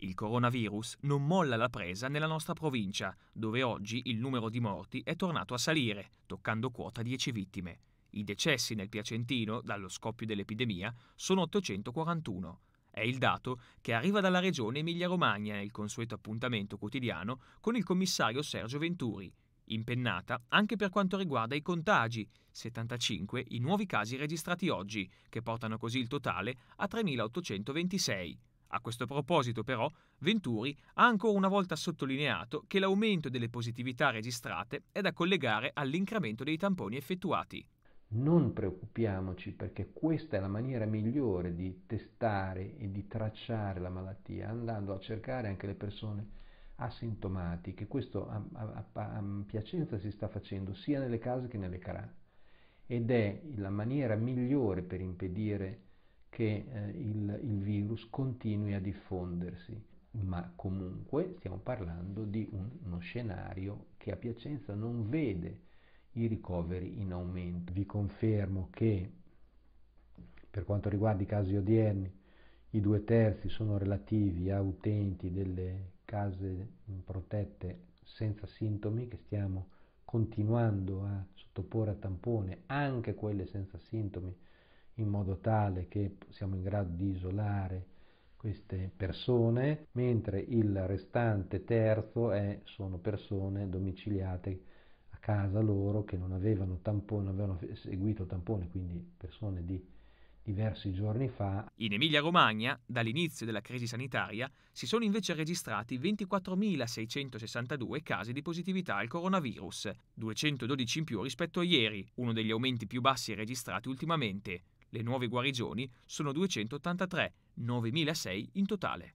Il coronavirus non molla la presa nella nostra provincia, dove oggi il numero di morti è tornato a salire, toccando quota 10 vittime. I decessi nel Piacentino dallo scoppio dell'epidemia sono 841. È il dato che arriva dalla regione Emilia-Romagna nel consueto appuntamento quotidiano con il commissario Sergio Venturi. Impennata anche per quanto riguarda i contagi, 75 i nuovi casi registrati oggi, che portano così il totale a 3.826. A questo proposito, però, Venturi ha ancora una volta sottolineato che l'aumento delle positività registrate è da collegare all'incremento dei tamponi effettuati. Non preoccupiamoci perché questa è la maniera migliore di testare e di tracciare la malattia, andando a cercare anche le persone asintomatiche. Questo a, a, a Piacenza si sta facendo sia nelle case che nelle CRA ed è la maniera migliore per impedire che eh, il, il virus continui a diffondersi, ma comunque stiamo parlando di un, uno scenario che a Piacenza non vede i ricoveri in aumento. Vi confermo che per quanto riguarda i casi odierni, i due terzi sono relativi a utenti delle case protette senza sintomi che stiamo continuando a sottoporre a tampone anche quelle senza sintomi in modo tale che siamo in grado di isolare queste persone, mentre il restante terzo è, sono persone domiciliate a casa loro che non avevano tampone, non avevano seguito tampone, quindi persone di diversi giorni fa. In Emilia-Romagna, dall'inizio della crisi sanitaria, si sono invece registrati 24.662 casi di positività al coronavirus, 212 in più rispetto a ieri, uno degli aumenti più bassi registrati ultimamente. Le nuove guarigioni sono 283, 9.006 in totale.